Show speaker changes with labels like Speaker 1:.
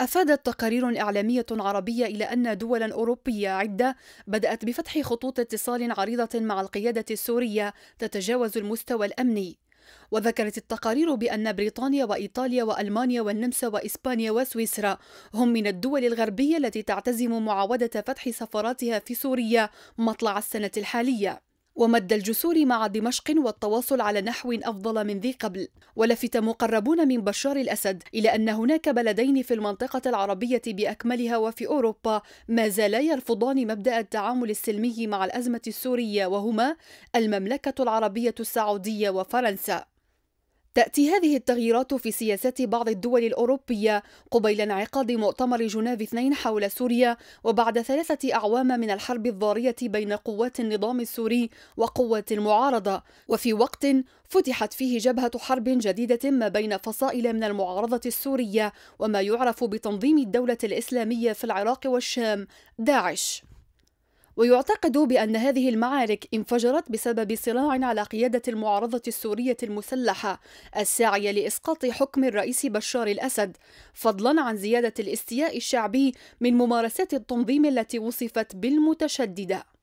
Speaker 1: أفادت تقارير إعلامية عربية إلى أن دولا أوروبية عدة بدأت بفتح خطوط اتصال عريضة مع القيادة السورية تتجاوز المستوى الأمني وذكرت التقارير بأن بريطانيا وإيطاليا وألمانيا والنمسا وإسبانيا وسويسرا هم من الدول الغربية التي تعتزم معاودة فتح سفاراتها في سوريا مطلع السنة الحالية ومد الجسور مع دمشق والتواصل على نحو أفضل من ذي قبل ولفت مقربون من بشار الأسد إلى أن هناك بلدين في المنطقة العربية بأكملها وفي أوروبا ما زالا يرفضان مبدأ التعامل السلمي مع الأزمة السورية وهما المملكة العربية السعودية وفرنسا تأتي هذه التغييرات في سياسات بعض الدول الأوروبية قبيل انعقاد مؤتمر جنيف 2 حول سوريا وبعد ثلاثة أعوام من الحرب الضارية بين قوات النظام السوري وقوات المعارضة وفي وقت فتحت فيه جبهة حرب جديدة ما بين فصائل من المعارضة السورية وما يعرف بتنظيم الدولة الإسلامية في العراق والشام داعش ويعتقد بأن هذه المعارك انفجرت بسبب صراع على قيادة المعارضة السورية المسلحة الساعية لإسقاط حكم الرئيس بشار الأسد فضلا عن زيادة الاستياء الشعبي من ممارسات التنظيم التي وصفت بالمتشددة